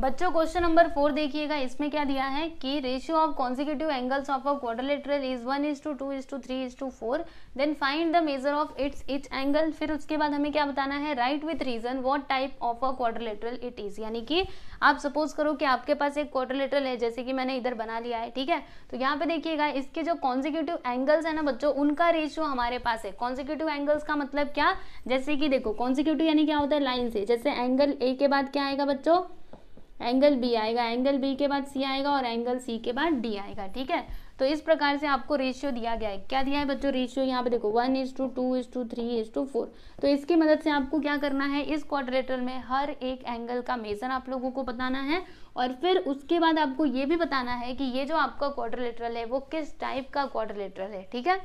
बच्चों question number four देखिएगा इसमें क्या दिया है कि ratio of consecutive angles of a quadrilateral is one is to two is to three is to four then find the measure of its each angle फिर उसके बाद हमें क्या बताना है right with reason what type of a quadrilateral it is यानी कि आप सपोज करो कि आपके पास एक क्वाड्रिलेटरल है जैसे कि मैंने इधर बना लिया है ठीक है तो यहाँ पे देखिएगा इसके जो कॉन्जिक्यूटिव एंगल्स है ना बच्चों उनका रेशियो हमारे पास है कॉन्जिक्यूटिव एंगल्स का मतलब क्या जैसे कि देखो कॉन्जिक्यूटिव यानी क्या होता है लाइन से जैसे एंगल ए के बाद क्या आएगा बच्चों एंगल बी आएगा एंगल बी के बाद सी आएगा और एंगल सी के बाद डी आएगा ठीक है तो इस प्रकार से आपको रेशियो दिया गया है क्या दिया है बच्चों रेशियो यहाँ पे देखो one is to two is to three is to four तो इसकी मदद से आपको क्या करना है इस क्वाड्रेटर में हर एक एंगल का मेजर आप लोगों को बताना है और फिर उसके बाद आपको ये भी बताना है कि ये जो आपका क्वाड्रिलेटरल है वो किस टाइप का क्वाड्रिलेटरल है ठीक है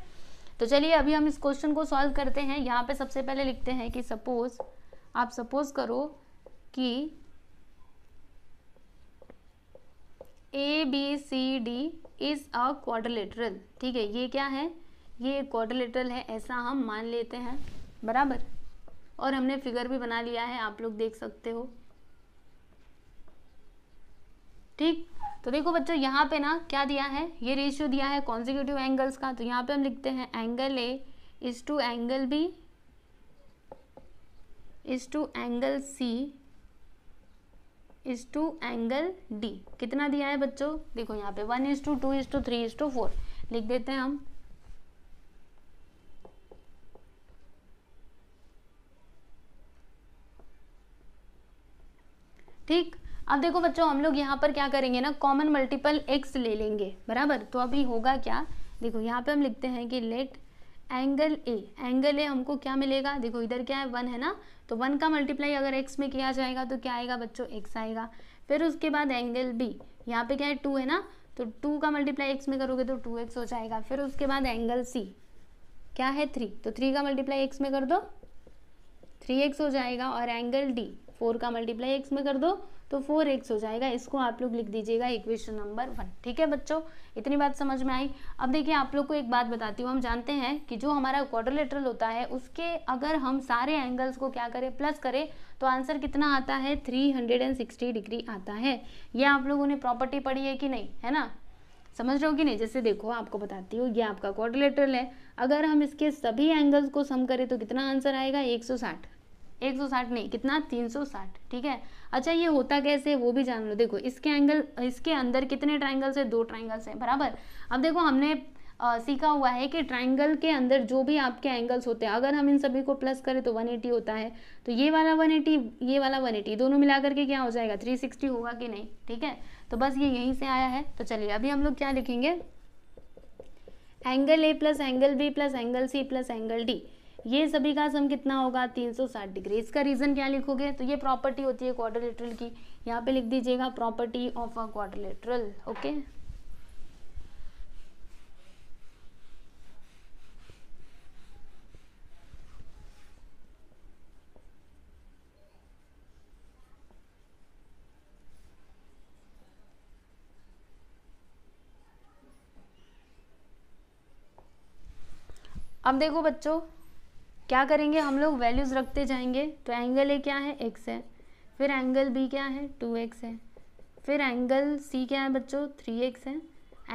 तो चलिए अभी हम इस क्वेश्चन को सॉल्व करते हैं यहाँ पे सबसे पहले लिखते हैं कि सपोज आप सपोज करो कि A B C D is a quadrilateral ठीक है ये क्या है ये क्वाड्रिलेटरल है ऐसा हम मान लेते हैं बराबर और हमने फिगर भी बना लिया है आप लोग देख सकते हो ठीक तो देखो बच्चों यहाँ पे ना क्या दिया है ये रेशियो दिया है कॉन्जिक्यूटिव एंगल्स का तो यहाँ पे हम लिखते हैं angle A is to angle B is to angle C is to angle D कितना दिया है बच्चों देखो यहाँ पे one is to two is to three is to four लिख देते हैं हम ठीक अब देखो बच्चों हम लोग यहाँ पर क्या करेंगे ना कॉमन मल्टीपल एक्स ले लेंगे बराबर तो अभी होगा क्या देखो यहाँ पे हम लिखते हैं कि let angle A angle A हमको क्या मिलेगा देखो इधर क्या है वन है ना तो वन का मल्टीप्लाई अगर एक्स में किया जाएगा तो क्या आएगा बच्चों एक्स आएगा फिर उसके बाद एंगल बी यहाँ पे क्या है टू है ना तो टू का मल्टीप्लाई एक्स में करोगे तो टू एक्स हो जाएगा फिर उसके बाद एंगल सी क्या है थ्री तो थ्री का मल्टीप्लाई एक्स में कर दो थ्री एक्स हो जाएगा और एंगल डी फोर का मल्टीप्लाई एक्स में कर दो तो फोर एक्स हो जाएगा इसको आप लोग लिख दीजिएगा इक्वेशन नंबर वन ठीक है बच्चों इतनी बात समझ में आई अब देखिए आप लोग को एक बात बताती हूँ हम जानते हैं कि जो हमारा क्वाड्रलेटरल होता है उसके अगर हम सारे एंगल्स को क्या करें प्लस करें तो आंसर कितना आता है सिक्सटी डिग्री आता है यह आप लोगों ने प्रॉपर्टी पढ़ी है कि नहीं है ना समझ रहे हो कि नहीं जैसे देखो आपको बताती हूँ ये आपका क्वाड्रिलेटरल है अगर हम इसके सभी एंगल्स को सम करें तो कितना आंसर आएगा 160 एक सौ साठ नहीं कितना तीन सौ साठ ठीक है अच्छा ये होता कैसे वो भी जान लो देखो इसके एंगल इसके अंदर कितने ट्राइंगल्स है दो ट्राइंगल्स हैं बराबर अब देखो हमने आ, सीखा हुआ है कि ट्राइंगल के अंदर जो भी आपके एंगल्स होते हैं अगर हम इन सभी को प्लस करें तो एटी होता है तो ये वाला एटी ये वाला एटी दोनों मिलाकर के क्या हो जाएगा सिक्सटी होगा कि नहीं ठीक है तो बस ये यहीं से आया है तो चलिए अभी हम लोग क्या लिखेंगे angle A plus angle B plus angle C plus angle D ये सभी का सम कितना होगा 360 डिग्री इसका रीज़न क्या लिखोगे तो ये प्रॉपर्टी होती है क्वाड्रिलेटरल की यहाँ पे लिख दीजिएगा property of a quadrilateral okay अब देखो बच्चों क्या करेंगे हम लोग वैल्यूज़ रखते जाएंगे तो एंगल ए क्या है एक्स है फिर एंगल बी क्या है टू एक्स है फिर एंगल सी क्या है बच्चों थ्री एक्स है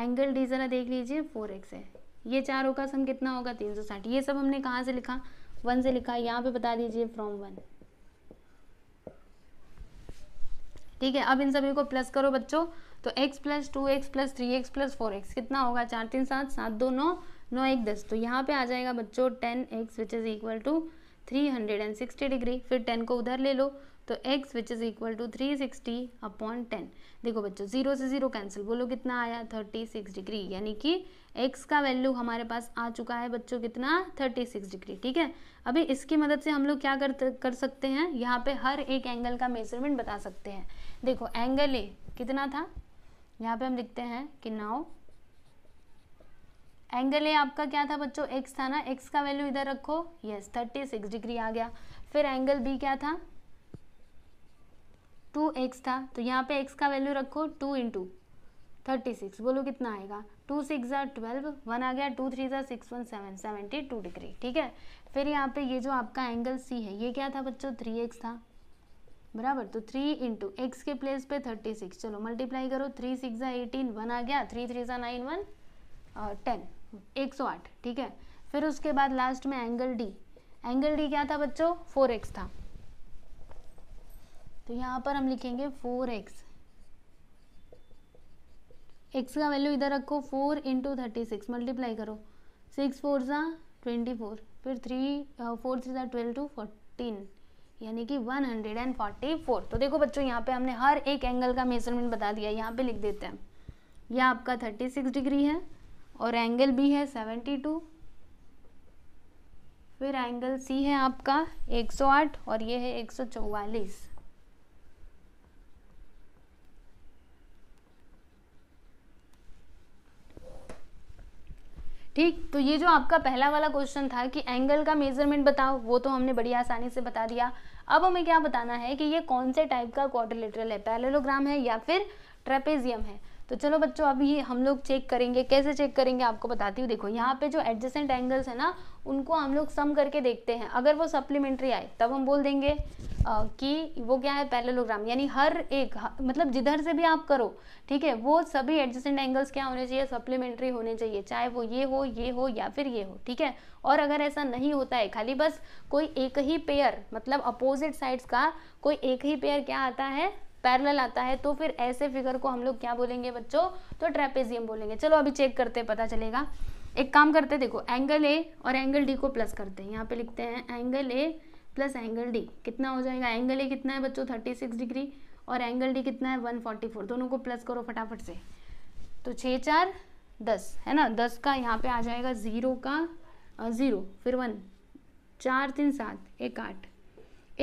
एंगल डी ज़रा देख लीजिए फोर एक्स है ये चारों का सम कितना होगा तीन सौ साठ ये सब हमने कहाँ से लिखा वन से लिखा यहाँ पे बता दीजिए फ्रॉम वन ठीक है अब इन सभी को प्लस करो बच्चों तो x plus two x plus three x plus four x कितना होगा चार तीन सात सात दो नौ नौ एक दस तो यहाँ पे आ जाएगा बच्चों ten x which is equal to three hundred and sixty degree फिर टेन को उधर ले लो तो x which is equal to three sixty upon ten देखो बच्चों जीरो से जीरो कैंसिल बोलो कितना आया थर्टी सिक्स डिग्री यानी कि एक्स का वैल्यू हमारे पास आ चुका है बच्चों कितना थर्टी सिक्स डिग्री ठीक है अभी इसकी मदद से हम लोग क्या कर कर सकते हैं यहाँ पे हर एक एंगल का मेजरमेंट बता सकते हैं देखो एंगल ए कितना था यहाँ पे हम लिखते हैं कि नाउ एंगल ए आपका क्या था बच्चों एक्स था ना एक्स का वैल्यू इधर रखो यस थर्टी सिक्स डिग्री आ गया फिर एंगल बी क्या था टू एक्स था तो यहाँ पे एक्स का वैल्यू रखो टू इंटू थर्टी सिक्स बोलो कितना आएगा two six are twelve one आ गया टू थ्री ज़ा six one seven seventy two degree ठीक है फिर यहाँ पे ये जो आपका एंगल सी है ये क्या था बच्चों थ्री एक्स था बराबर तो थ्री इंटू एक्स के प्लेस पे थर्टी सिक्स चलो मल्टीप्लाई करो थ्री सिक्स जार एटीन वन आ गया थ्री थ्री ज़ा नाइन वन टेन 108 ठीक है फिर उसके बाद लास्ट में एंगल डी एंगल डी क्या था बच्चों 4x था तो यहाँ पर हम लिखेंगे 4x x का वैल्यू इधर रखो 4 इंटू थर्टी सिक्स मल्टीप्लाई करो सिक्स फोर सा ट्वेंटी फोर फिर थ्री फोर थ्री सा ट्वेल्व टू फोर्टीन यानी कि 144 तो देखो बच्चों यहाँ पे हमने हर एक एंगल का मेजरमेंट बता दिया यहाँ पे लिख देते हैं यह आपका 36 डिग्री है और एंगल बी है सेवेंटी टू फिर एंगल सी है आपका एक सौ आठ और ये है एक सौ चौवालीस ठीक तो ये जो आपका पहला वाला क्वेश्चन था कि एंगल का मेजरमेंट बताओ वो तो हमने बड़ी आसानी से बता दिया अब हमें क्या बताना है कि ये कौन से टाइप का क्वाड्रिलेटरल है पैरेलोग्राम है या फिर ट्रेपेजियम है तो चलो बच्चों अभी हम लोग चेक करेंगे कैसे चेक करेंगे आपको बताती हूँ देखो यहाँ पे जो एडजस्टेंट एंगल्स है ना उनको हम लोग सम करके देखते हैं अगर वो सप्लीमेंट्री आए तब हम बोल देंगे आ, कि वो क्या है पैरेलोग्राम यानी हर एक हर, मतलब जिधर से भी आप करो ठीक है वो सभी एडजस्टेंट एंगल्स क्या होने चाहिए सप्लीमेंट्री होने चाहिए चाहे वो ये हो ये हो या फिर ये हो ठीक है और अगर ऐसा नहीं होता है खाली बस कोई एक ही पेयर मतलब अपोजिट साइड्स का कोई एक ही पेयर क्या आता है पैरल आता है तो फिर ऐसे फिगर को हम लोग क्या बोलेंगे बच्चों तो ट्रेपेजियम बोलेंगे चलो अभी चेक करते पता चलेगा एक काम करते देखो एंगल ए और एंगल डी को प्लस करते हैं यहाँ पे लिखते हैं angle A plus angle D कितना हो जाएगा एंगल ए कितना है बच्चों थर्टी सिक्स डिग्री और एंगल डी कितना है वन फोर्टी फोर दोनों को प्लस करो फटाफट से तो छः चार दस है ना दस का यहाँ पे आ जाएगा ज़ीरो का ज़ीरो फिर वन चार तीन सात एक आठ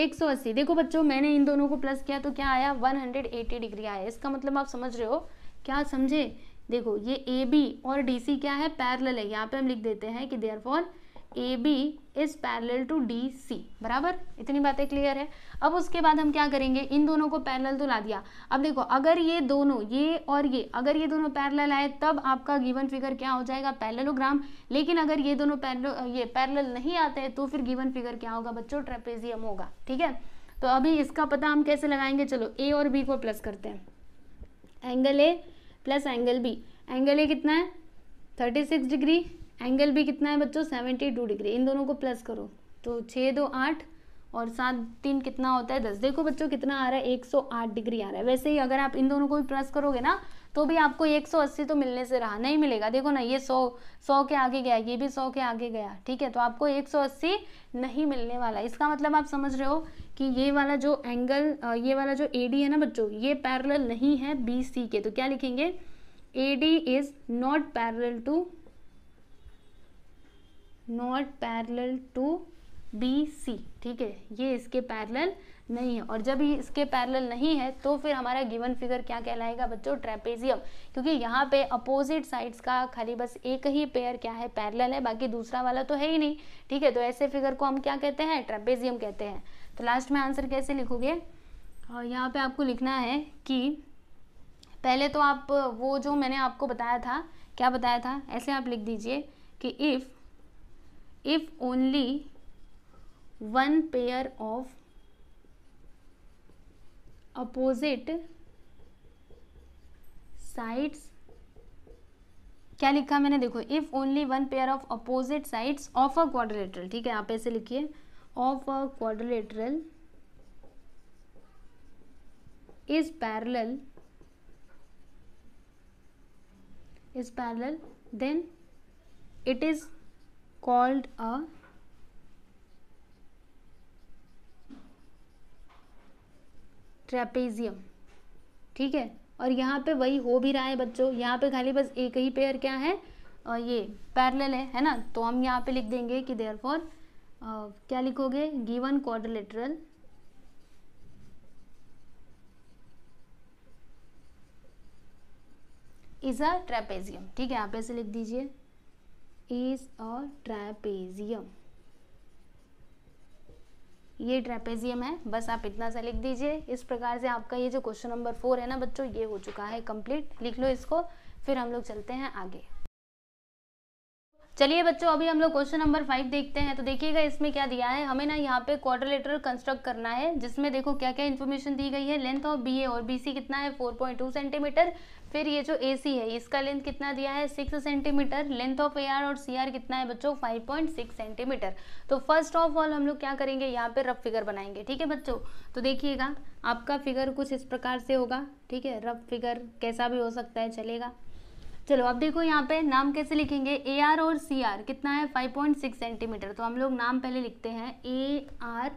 180 देखो बच्चों मैंने इन दोनों को प्लस किया तो क्या आया 180 डिग्री आया इसका मतलब आप समझ रहे हो क्या समझे देखो ये ए बी और डी सी क्या है पैरल है यहाँ पे हम लिख देते हैं कि therefore A B is parallel to D C बराबर इतनी बातें क्लियर है अब उसके बाद हम क्या करेंगे इन दोनों को पैरल तो ला दिया अब देखो अगर ये दोनों ये और ये अगर ये दोनों पैरल आए तब आपका गिवन फिगर क्या हो जाएगा पैरलोग्राम लेकिन अगर ये दोनों पैरलो ये पैरल नहीं आते हैं तो फिर गिवन फिगर क्या होगा बच्चों ट्रेपेजियम होगा ठीक है तो अभी इसका पता हम कैसे लगाएंगे चलो ए और बी को प्लस करते हैं angle A plus angle B angle A कितना है थर्टी सिक्स डिग्री एंगल भी कितना है बच्चों सेवेंटी टू डिग्री इन दोनों को प्लस करो तो छः दो आठ और सात तीन कितना होता है दस देखो बच्चों कितना आ रहा है एक सौ आठ डिग्री आ रहा है वैसे ही अगर आप इन दोनों को भी प्लस करोगे ना तो भी आपको एक सौ अस्सी तो मिलने से रहा नहीं मिलेगा देखो ना ये सौ सौ के आगे गया ये भी सौ के आगे गया ठीक है तो आपको एक सौ अस्सी नहीं मिलने वाला इसका मतलब आप समझ रहे हो कि ये वाला जो एंगल ये वाला जो ए डी है ना बच्चों ये पैरल नहीं है बी सी के तो क्या लिखेंगे A D is not parallel to not parallel to B C ठीक है ये इसके पैरल नहीं है और जब ये इसके पैरल नहीं है तो फिर हमारा गिवन फिगर क्या कहलाएगा बच्चों ट्रेपेजियम क्योंकि यहाँ पे अपोजिट साइड्स का खाली बस एक ही पेयर क्या है पैरल है बाकी दूसरा वाला तो है ही नहीं ठीक है तो ऐसे फिगर को हम क्या कहते हैं ट्रेपेजियम कहते हैं तो लास्ट में आंसर कैसे लिखोगे और यहाँ पे आपको लिखना है कि पहले तो आप वो जो मैंने आपको बताया था क्या बताया था ऐसे आप लिख दीजिए कि if if only one pair of opposite sides क्या लिखा मैंने देखो if only one pair of opposite sides of a quadrilateral ठीक है आप ऐसे लिखिए of a quadrilateral is parallel is parallel then it is called a trapezium ठीक है और यहाँ पे वही हो भी रहा है बच्चों यहाँ पे खाली बस एक ही पेयर क्या है और ये पैरेलल है है ना तो हम यहाँ पे लिख देंगे कि देयर फॉर क्या लिखोगे given quadrilateral is a trapezium ठीक है यहाँ पे ऐसे लिख दीजिए इज अ ट्रैपेजियम ये ट्रेपेजियम है बस आप इतना सा लिख दीजिए इस प्रकार से आपका ये जो क्वेश्चन नंबर फोर है ना बच्चों ये हो चुका है कंप्लीट लिख लो इसको फिर हम लोग चलते हैं आगे चलिए बच्चों अभी हम लोग क्वेश्चन नंबर फाइव देखते हैं तो देखिएगा इसमें क्या दिया है हमें ना यहाँ पे क्वाड्रिलेटरल कंस्ट्रक्ट करना है जिसमें देखो क्या क्या इन्फॉर्मेशन दी गई है लेंथ ऑफ बी ए और बी सी कितना है फोर पॉइंट टू सेंटीमीटर फिर ये जो ए सी है इसका लेंथ कितना दिया है six centimetre length of A R और सी आर कितना है बच्चों फाइव पॉइंट सिक्स सेंटीमीटर तो फर्स्ट ऑफ ऑल हम लोग क्या करेंगे यहाँ पे रफ फिगर बनाएंगे ठीक है बच्चों तो देखिएगा आपका फिगर कुछ इस प्रकार से होगा ठीक है रफ फिगर कैसा भी हो सकता है चलेगा चलो अब देखो यहाँ पे नाम कैसे लिखेंगे ए आर और सी आर कितना है फाइव पॉइंट सिक्स सेंटीमीटर तो हम लोग नाम पहले लिखते हैं ए आर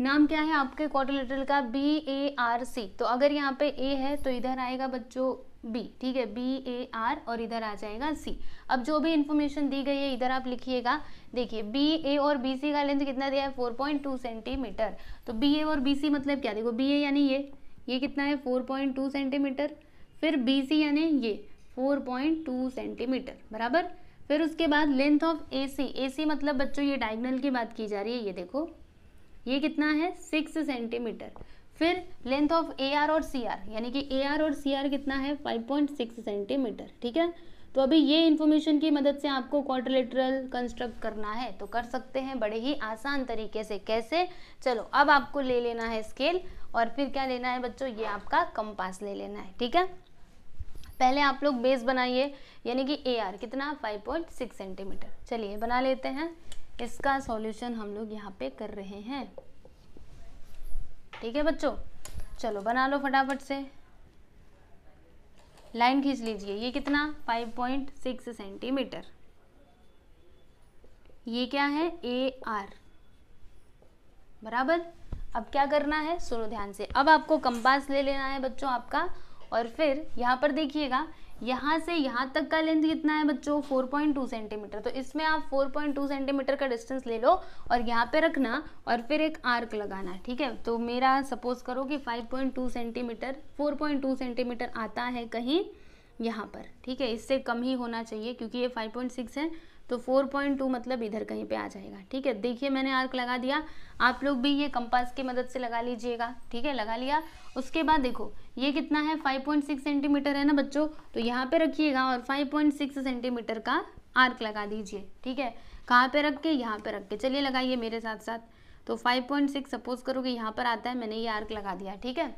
नाम क्या है आपके क्वार्टर का बी ए आर सी तो अगर यहाँ पे ए है तो इधर आएगा बच्चों बी ठीक है बी ए आर और इधर आ जाएगा सी अब जो भी इंफॉर्मेशन दी गई है इधर आप लिखिएगा देखिए बी ए और बी सी का लेंथ कितना दिया है फोर पॉइंट टू सेंटीमीटर तो बी ए और बी सी मतलब क्या देखो बी ए यानी ये ये कितना है फोर पॉइंट टू सेंटीमीटर फिर बी सी यानी ये 4.2 सेंटीमीटर बराबर फिर उसके बाद लेंथ ऑफ ए सी ए सी मतलब बच्चों ये डायगनल की बात की जा रही है ये देखो ये कितना है सिक्स सेंटीमीटर फिर लेंथ ऑफ ए आर और सी आर यानी कि ए आर और सी आर कितना है फाइव पॉइंट सिक्स सेंटीमीटर ठीक है तो अभी ये इन्फॉर्मेशन की मदद से आपको क्वाड्रिलेटरल कंस्ट्रक्ट करना है तो कर सकते हैं बड़े ही आसान तरीके से कैसे चलो अब आपको ले लेना है स्केल और फिर क्या लेना है बच्चों ये आपका कंपास ले लेना है ठीक है पहले आप लोग बेस बनाइए यानी कि ए आर कितना 5.6 सेंटीमीटर चलिए बना लेते हैं इसका सॉल्यूशन हम लोग यहाँ पे कर रहे हैं ठीक है बच्चों चलो बना लो फटाफट से लाइन खींच लीजिए ये कितना 5.6 सेंटीमीटर ये क्या है ए आर बराबर अब क्या करना है सुनो ध्यान से अब आपको कंपास ले लेना है बच्चों आपका और फिर यहाँ पर देखिएगा यहाँ से यहाँ तक का लेंथ कितना है बच्चों 4.2 सेंटीमीटर तो इसमें आप 4.2 सेंटीमीटर का डिस्टेंस ले लो और यहाँ पे रखना और फिर एक आर्क लगाना ठीक है तो मेरा सपोज करो कि 5.2 सेंटीमीटर 4.2 सेंटीमीटर आता है कहीं यहाँ पर ठीक है इससे कम ही होना चाहिए क्योंकि ये 5.6 है तो 4.2 मतलब इधर कहीं पे आ जाएगा ठीक है देखिए मैंने आर्क लगा दिया आप लोग भी ये कंपास की मदद से लगा लीजिएगा ठीक है लगा लिया उसके बाद देखो ये कितना है 5.6 सेंटीमीटर है ना बच्चों तो यहाँ पे रखिएगा और 5.6 सेंटीमीटर का आर्क लगा दीजिए ठीक है कहाँ पे रख के यहाँ पे रख के चलिए लगाइए मेरे साथ साथ तो फाइव सपोज करो कि यहाँ पर आता है मैंने ये आर्क लगा दिया ठीक है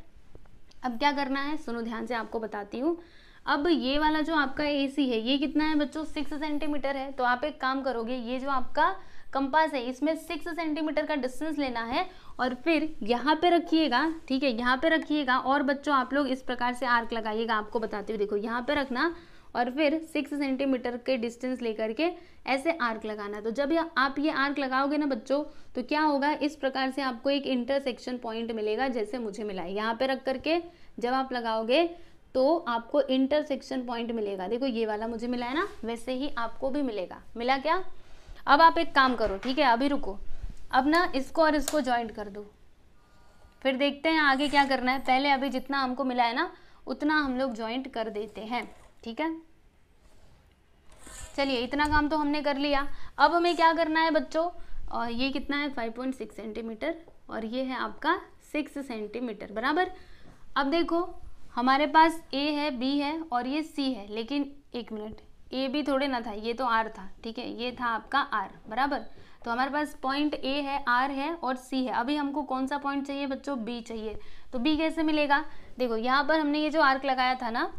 अब क्या करना है सुनो ध्यान से आपको बताती हूँ अब ये वाला जो आपका ए सी है ये कितना है बच्चों सिक्स सेंटीमीटर है तो आप एक काम करोगे ये जो आपका कंपास है इसमें सिक्स सेंटीमीटर का डिस्टेंस लेना है और फिर यहाँ पे रखिएगा ठीक है यहाँ पे रखिएगा और बच्चों आप लोग इस प्रकार से आर्क लगाइएगा आपको बताते हुए देखो यहाँ पे रखना और फिर सिक्स सेंटीमीटर के डिस्टेंस लेकर के ऐसे आर्क लगाना तो जब आप ये आर्क लगाओगे ना बच्चों तो क्या होगा इस प्रकार से आपको एक इंटरसेक्शन पॉइंट मिलेगा जैसे मुझे मिला है यहाँ पे रख करके जब आप लगाओगे तो आपको इंटरसेक्शन पॉइंट मिलेगा देखो ये वाला मुझे मिला है ना वैसे ही आपको भी मिलेगा मिला क्या अब आप एक काम करो ठीक है अभी रुको अब ना इसको और इसको ज्वाइंट कर दो फिर देखते हैं आगे क्या करना है पहले अभी जितना हमको मिला है ना उतना हम लोग ज्वाइंट कर देते हैं ठीक है चलिए इतना काम तो हमने कर लिया अब हमें क्या करना है बच्चों और ये कितना है 5.6 सेंटीमीटर और ये है आपका 6 सेंटीमीटर बराबर अब देखो हमारे पास ए है बी है और ये सी है लेकिन एक मिनट ए भी थोड़े ना था ये तो आर था ठीक है ये था आपका आर बराबर तो हमारे पास पॉइंट ए है आर है और सी है अभी हमको कौन सा पॉइंट चाहिए बच्चों बी चाहिए तो बी कैसे मिलेगा देखो यहाँ पर हमने ये जो आर्क लगाया था ना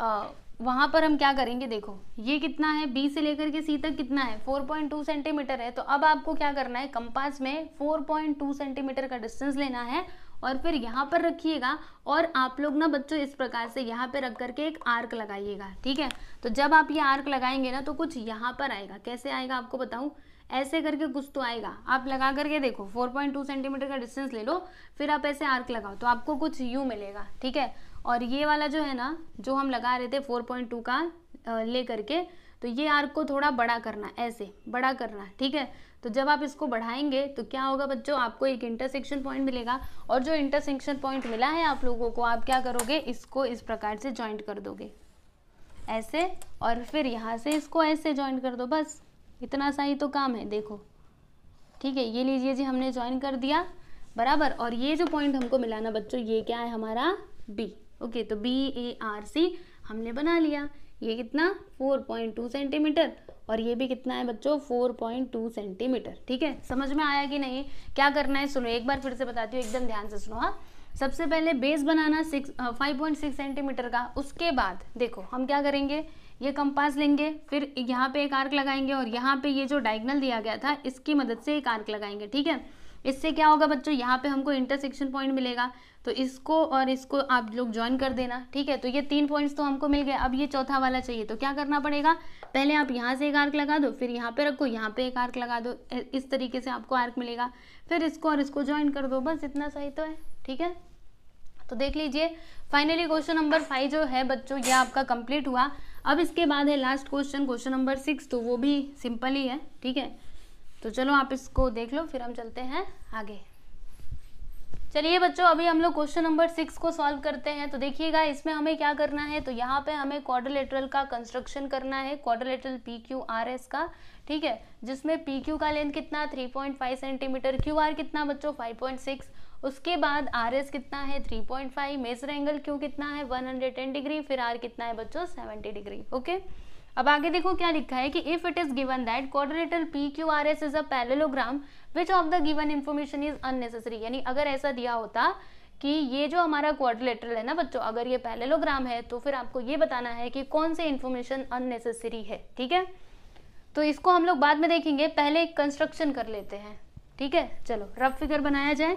आ, वहाँ पर हम क्या करेंगे देखो ये कितना है बी से लेकर के सी तक कितना है 4.2 सेंटीमीटर है तो अब आपको क्या करना है कंपास में 4.2 सेंटीमीटर का डिस्टेंस लेना है और फिर यहाँ पर रखिएगा और आप लोग ना बच्चों इस प्रकार से यहाँ पे रख करके एक आर्क लगाइएगा ठीक है तो जब आप ये आर्क लगाएंगे ना तो कुछ यहाँ पर आएगा कैसे आएगा आपको बताऊँ ऐसे करके कुछ तो आएगा आप लगा करके देखो 4.2 सेंटीमीटर का डिस्टेंस ले लो फिर आप ऐसे आर्क लगाओ तो आपको कुछ यू मिलेगा ठीक है और ये वाला जो है ना जो हम लगा रहे थे 4.2 का ले करके तो ये आर्क को थोड़ा बड़ा करना ऐसे बड़ा करना ठीक है तो जब आप इसको बढ़ाएंगे तो क्या होगा बच्चों आपको एक इंटरसेक्शन पॉइंट मिलेगा और जो इंटरसेक्शन पॉइंट मिला है आप लोगों को आप क्या करोगे इसको इस प्रकार से ज्वाइंट कर दोगे ऐसे और फिर यहाँ से इसको ऐसे ज्वाइन कर दो बस इतना सा ही तो काम है देखो ठीक है ये लीजिए जी हमने ज्वाइन कर दिया बराबर और ये जो पॉइंट हमको मिलाना बच्चों ये क्या है हमारा बी ओके तो बी ए आर सी हमने बना लिया ये कितना 4.2 सेंटीमीटर और ये भी कितना है बच्चों 4.2 सेंटीमीटर ठीक है समझ में आया कि नहीं क्या करना है सुनो एक बार फिर से बताती हूँ एकदम ध्यान से सुनो हाँ सबसे पहले बेस बनाना six five point six centimetre का उसके बाद देखो हम क्या करेंगे ये कंपास लेंगे फिर यहाँ पे एक आर्क लगाएंगे और यहाँ पे ये जो डायगनल दिया गया था इसकी मदद से एक आर्क लगाएंगे ठीक है इससे क्या होगा बच्चों यहाँ पे हमको इंटरसेक्शन पॉइंट मिलेगा तो इसको और इसको आप लोग ज्वाइन कर देना ठीक है तो ये तीन पॉइंट्स तो हमको मिल गए अब ये चौथा वाला चाहिए तो क्या करना पड़ेगा पहले आप यहाँ से एक आर्क लगा दो फिर यहाँ पे रखो यहाँ पे एक आर्क लगा दो इस तरीके से आपको आर्क मिलेगा फिर इसको और इसको ज्वाइन कर दो बस इतना सही तो है ठीक है तो देख लीजिए फाइनली क्वेश्चन नंबर फाइव जो है बच्चों ये आपका कंप्लीट हुआ अब इसके बाद है last question question number six तो वो भी सिंपल ही है ठीक है तो चलो आप इसको देख लो फिर हम चलते हैं आगे चलिए बच्चों अभी हम लोग क्वेश्चन नंबर सिक्स को सॉल्व करते हैं तो देखिएगा इसमें हमें क्या करना है तो यहाँ पे हमें क्वाड्रिलेटरल का कंस्ट्रक्शन करना है quadrilateral P Q R S का ठीक है जिसमें पी क्यू का लेंथ कितना 3.5 सेंटीमीटर क्यू आर कितना बच्चों 5.6 उसके बाद आर एस कितना है 3.5 मेजर एंगल क्यू कितना है 110 डिग्री फिर आर कितना है बच्चों 70 डिग्री ओके okay? अब आगे देखो क्या लिखा है कि if it is given that quadrilateral P Q R S is a parallelogram which of the given information is unnecessary यानी अगर ऐसा दिया होता कि ये जो हमारा क्वाड्रिलेटरल है ना बच्चों अगर ये पैरेलोग्राम है तो फिर आपको ये बताना है कि कौन से इन्फॉर्मेशन अननेसेसरी है ठीक है तो इसको हम लोग बाद में देखेंगे पहले कंस्ट्रक्शन कर लेते हैं ठीक है चलो रफ फिगर बनाया जाए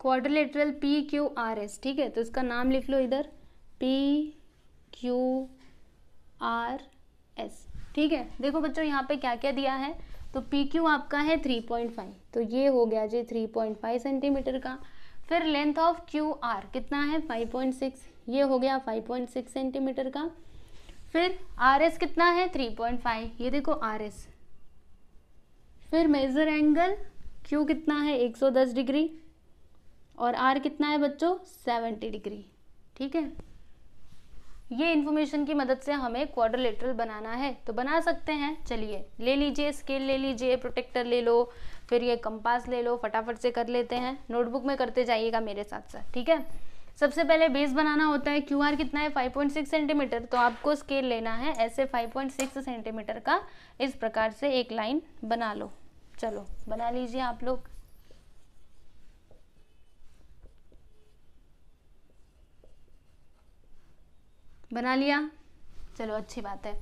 quadrilateral P Q R S ठीक है तो इसका नाम लिख लो इधर पी क्यू आर एस ठीक है देखो बच्चों यहाँ पे क्या क्या दिया है तो पी क्यू आपका है थ्री पॉइंट फाइव तो ये हो गया जी थ्री पॉइंट फाइव सेंटीमीटर का फिर लेंथ ऑफ क्यू आर कितना है फाइव पॉइंट सिक्स ये हो गया फाइव पॉइंट सिक्स सेंटीमीटर का फिर आर एस कितना है थ्री पॉइंट फाइव ये देखो आर एस फिर मेजर एंगल क्यू कितना है एक सौ दस डिग्री और आर कितना है बच्चों सेवेंटी डिग्री ठीक है ये इन्फॉर्मेशन की मदद से हमें क्वाड्रिलेटरल बनाना है तो बना सकते हैं चलिए ले लीजिए स्केल ले लीजिए प्रोटेक्टर ले लो फिर ये कंपास ले लो फटाफट से कर लेते हैं नोटबुक में करते जाइएगा मेरे साथ साथ ठीक है सबसे पहले बेस बनाना होता है क्यू आर कितना है 5.6 सेंटीमीटर तो आपको स्केल लेना है ऐसे 5.6 सेंटीमीटर का इस प्रकार से एक लाइन बना लो चलो बना लीजिए आप लोग बना लिया चलो अच्छी बात है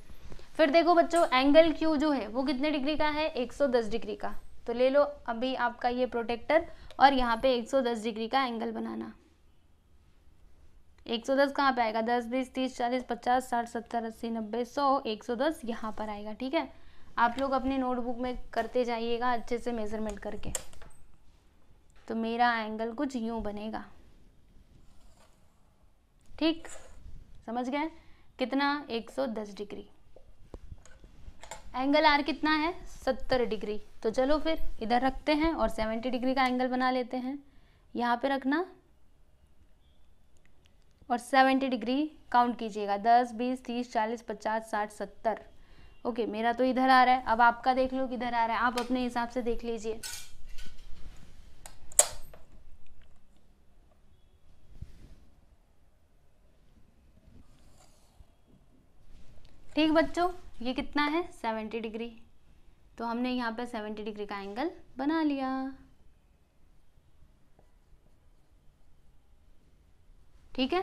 फिर देखो बच्चों एंगल क्यू जो है वो कितने डिग्री का है 110 डिग्री का तो ले लो अभी आपका ये प्रोटेक्टर और यहाँ पे 110 डिग्री का एंगल बनाना 110 कहाँ पे आएगा 10 बीस 30 40 50 60 70 80 90 100 110 यहाँ पर आएगा ठीक है आप लोग अपने नोटबुक में करते जाइएगा अच्छे से मेज़रमेंट करके तो मेरा एंगल कुछ यूँ बनेगा ठीक समझ गए कितना 110 डिग्री एंगल आर कितना है 70 डिग्री तो चलो फिर इधर रखते हैं और 70 डिग्री का एंगल बना लेते हैं यहाँ पे रखना और 70 डिग्री काउंट कीजिएगा 10, 20, 30, 40, 50, 60, 70 ओके मेरा तो इधर आ रहा है अब आपका देख लो किधर आ रहा है आप अपने हिसाब से देख लीजिए ठीक बच्चों ये कितना है सेवेंटी डिग्री तो हमने यहाँ पर सेवेंटी डिग्री का एंगल बना लिया ठीक है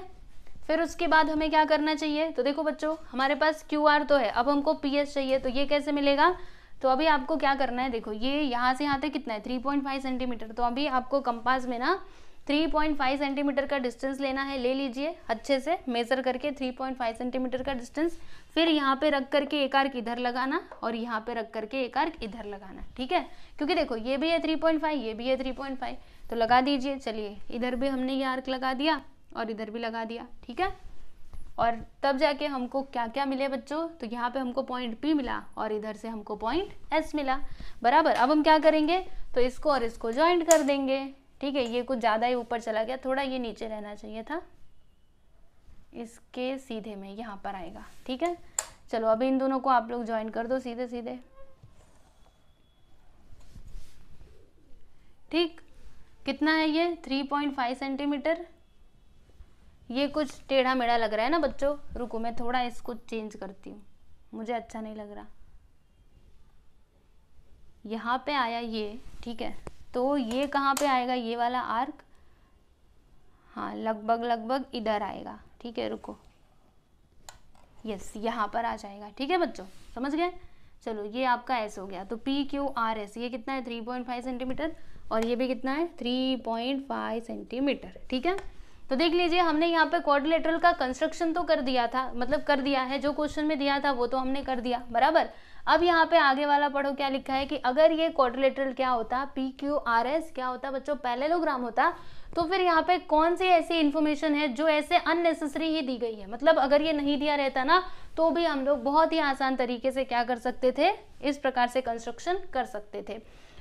फिर उसके बाद हमें क्या करना चाहिए तो देखो बच्चों हमारे पास क्यू आर तो है अब हमको पी एस चाहिए तो ये कैसे मिलेगा तो अभी आपको क्या करना है देखो ये यहाँ से यहाँ तक कितना है थ्री पॉइंट फाइव सेंटीमीटर तो अभी आपको कंपास में ना थ्री पॉइंट फाइव सेंटीमीटर का डिस्टेंस लेना है ले लीजिए अच्छे से मेज़र करके थ्री पॉइंट फाइव सेंटीमीटर का डिस्टेंस फिर यहाँ पे रख करके एक आर्क इधर लगाना और यहाँ पे रख करके एक आर्क इधर लगाना ठीक है क्योंकि देखो ये भी है थ्री पॉइंट फाइव ये भी है थ्री पॉइंट फाइव तो लगा दीजिए चलिए इधर भी हमने ये आर्क लगा दिया और इधर भी लगा दिया ठीक है और तब जाके हमको क्या क्या मिले बच्चों तो यहाँ पे हमको पॉइंट पी मिला और इधर से हमको पॉइंट एस मिला बराबर अब हम क्या करेंगे तो इसको और इसको ज्वाइंट कर देंगे ठीक है ये कुछ ज़्यादा ही ऊपर चला गया थोड़ा ये नीचे रहना चाहिए था इसके सीधे में यहाँ पर आएगा ठीक है चलो अभी इन दोनों को आप लोग ज्वाइन कर दो सीधे सीधे ठीक कितना है ये फाइव सेंटीमीटर ये कुछ टेढ़ा मेढ़ा लग रहा है ना बच्चों रुको मैं थोड़ा इसको चेंज करती हूँ मुझे अच्छा नहीं लग रहा यहाँ पे आया ये ठीक है तो ये कहाँ पे आएगा ये वाला आर्क हाँ लगभग लगभग इधर आएगा ठीक है रुको यस यहाँ पर आ जाएगा ठीक है बच्चों समझ गए चलो ये आपका एस हो गया तो पी क्यू आर एस ये कितना है थ्री पॉइंट फाइव सेंटीमीटर और ये भी कितना है थ्री पॉइंट फाइव सेंटीमीटर ठीक है तो देख लीजिए हमने यहाँ पे क्वाड्रिलेटरल का कंस्ट्रक्शन तो कर दिया था मतलब कर दिया है जो क्वेश्चन में दिया था वो तो हमने कर दिया बराबर अब यहाँ पे आगे वाला पढ़ो क्या लिखा है कि अगर ये क्वाड्रिलेटरल क्या होता पी क्यू आर एस क्या होता बच्चों पैलेलोग्राम तो होता तो फिर यहाँ पे कौन सी ऐसी इन्फॉर्मेशन है जो ऐसे अननेसेसरी ही दी गई है मतलब अगर ये नहीं दिया रहता ना तो भी हम लोग बहुत ही आसान तरीके से क्या कर सकते थे इस प्रकार से कंस्ट्रक्शन कर सकते थे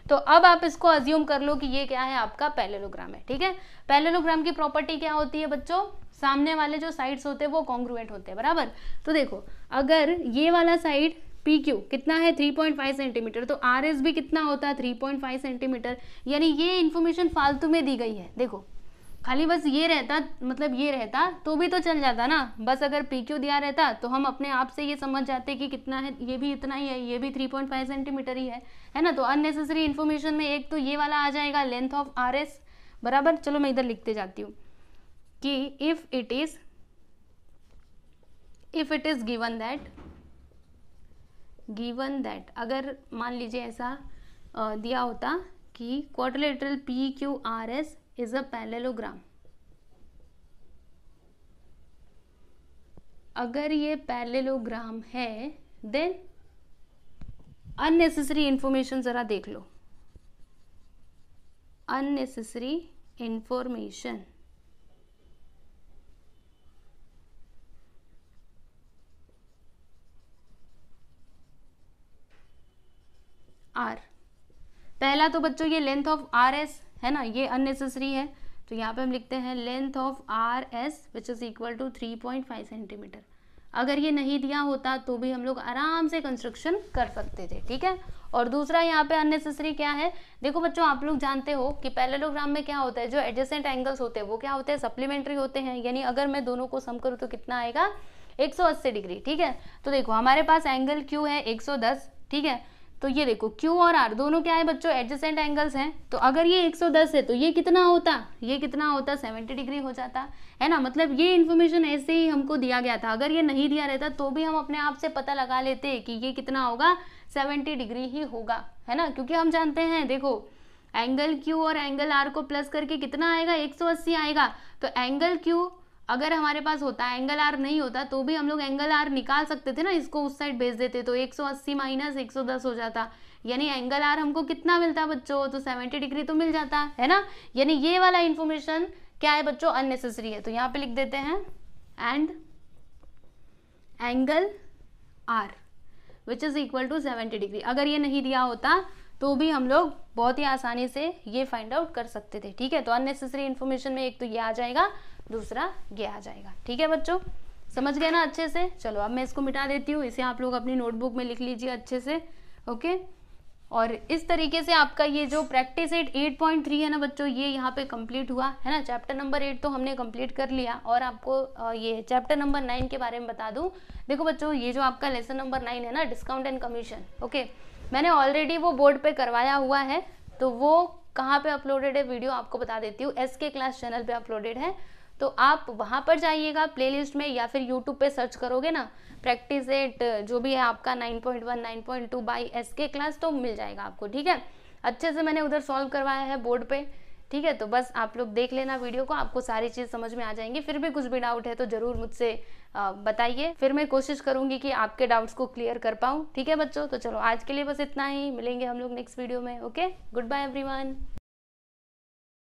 तो अब आप इसको अज्यूम कर लो कि ये क्या है आपका पैलेलोग्राम है ठीक है पैलेलोग्राम की प्रॉपर्टी क्या होती है बच्चों सामने वाले जो साइड्स होते हैं वो कॉन्ग्रुएंट होते हैं बराबर तो देखो अगर ये वाला साइड पी क्यू कितना है 3.5 सेंटीमीटर तो आर एस भी कितना होता है 3.5 सेंटीमीटर यानी ये इन्फॉर्मेशन फालतू में दी गई है देखो खाली बस ये रहता मतलब ये रहता तो भी तो चल जाता ना बस अगर पी क्यू दिया रहता तो हम अपने आप से ये समझ जाते कि कितना है ये भी इतना ही है ये भी 3.5 सेंटीमीटर ही है है ना तो अननेसेसरी इन्फॉर्मेशन में एक तो ये वाला आ जाएगा लेंथ ऑफ आर एस बराबर चलो मैं इधर लिखते जाती हूँ कि if it is if it is given that given that अगर मान लीजिए ऐसा दिया होता कि quadrilateral P Q R S is a parallelogram अगर ये पैलेलोग्राम है देन अननेसेसरी इंफॉर्मेशन ज़रा देख लो अननेसेसरी इंफॉर्मेशन आर पहला तो बच्चों ये लेंथ ऑफ आर एस है ना ये अननेसेसरी है तो यहाँ पे हम लिखते हैं length of R S which is equal to three point five centimetre अगर ये नहीं दिया होता तो भी हम लोग आराम से कंस्ट्रक्शन कर सकते थे ठीक है और दूसरा यहाँ पे अननेसेसरी क्या है देखो बच्चों आप लोग जानते हो कि पैरेलोग्राम में क्या होता है जो एडजेसेंट एंगल्स होते हैं वो क्या होते हैं सप्लीमेंट्री होते हैं यानी अगर मैं दोनों को सम करूँ तो कितना आएगा 180 डिग्री ठीक है तो देखो हमारे पास एंगल क्यू है 110 ठीक है तो ये देखो Q और R दोनों क्या है बच्चों एडजेंट एंगल्स हैं तो अगर ये 110 है तो ये कितना होता ये कितना होता 70 डिग्री हो जाता है ना मतलब ये इन्फॉर्मेशन ऐसे ही हमको दिया गया था अगर ये नहीं दिया रहता तो भी हम अपने आप से पता लगा लेते कि ये कितना होगा 70 डिग्री ही होगा है ना क्योंकि हम जानते हैं देखो एंगल क्यू और एंगल आर को प्लस करके कितना आएगा एक आएगा तो एंगल क्यू अगर हमारे पास होता है एंगल आर नहीं होता तो भी हम लोग एंगल आर निकाल सकते थे ना इसको उस साइड भेज देते तो 180 सौ अस्सी माइनस एक हो जाता यानी एंगल आर हमको कितना मिलता बच्चों तो 70 डिग्री तो मिल जाता है ना यानी ये वाला इन्फॉर्मेशन क्या है बच्चों अननेसेसरी है तो यहाँ पे लिख देते हैं and angle are which is equal to seventy degree अगर ये नहीं दिया होता तो भी हम लोग बहुत ही आसानी से ये फाइंड आउट कर सकते थे ठीक है तो अननेसेसरी इन्फॉर्मेशन में एक तो ये आ जाएगा दूसरा ये आ जाएगा ठीक है बच्चों समझ गए ना अच्छे से चलो अब मैं इसको मिटा देती हूँ इसे आप लोग अपनी नोटबुक में लिख लीजिए अच्छे से ओके और इस तरीके से आपका ये जो practice at eight point three है ना बच्चों ये यहाँ पे कंप्लीट हुआ है ना चैप्टर नंबर एट तो हमने कंप्लीट कर लिया और आपको ये चैप्टर नंबर नाइन के बारे में बता दूँ देखो बच्चों ये जो आपका लेसन नंबर नाइन है ना डिस्काउंट एंड कमीशन ओके मैंने ऑलरेडी वो बोर्ड पे करवाया हुआ है तो वो कहाँ पे अपलोडेड है वीडियो आपको बता देती हूँ एस क्लास चैनल पे अपलोडेड है तो आप वहाँ पर जाइएगा प्लेलिस्ट में या फिर यूट्यूब पे सर्च करोगे ना प्रैक्टिस एट जो भी है आपका 9.1 9.2 बाई एस के क्लास तो मिल जाएगा आपको ठीक है अच्छे से मैंने उधर सॉल्व करवाया है बोर्ड पे ठीक है तो बस आप लोग देख लेना वीडियो को आपको सारी चीज़ समझ में आ जाएंगी फिर भी कुछ भी डाउट है तो ज़रूर मुझसे बताइए फिर मैं कोशिश करूंगी कि आपके डाउट्स को क्लियर कर पाऊँ ठीक है बच्चों तो चलो आज के लिए बस इतना ही मिलेंगे हम लोग नेक्स्ट वीडियो में ओके गुड बाय एवरी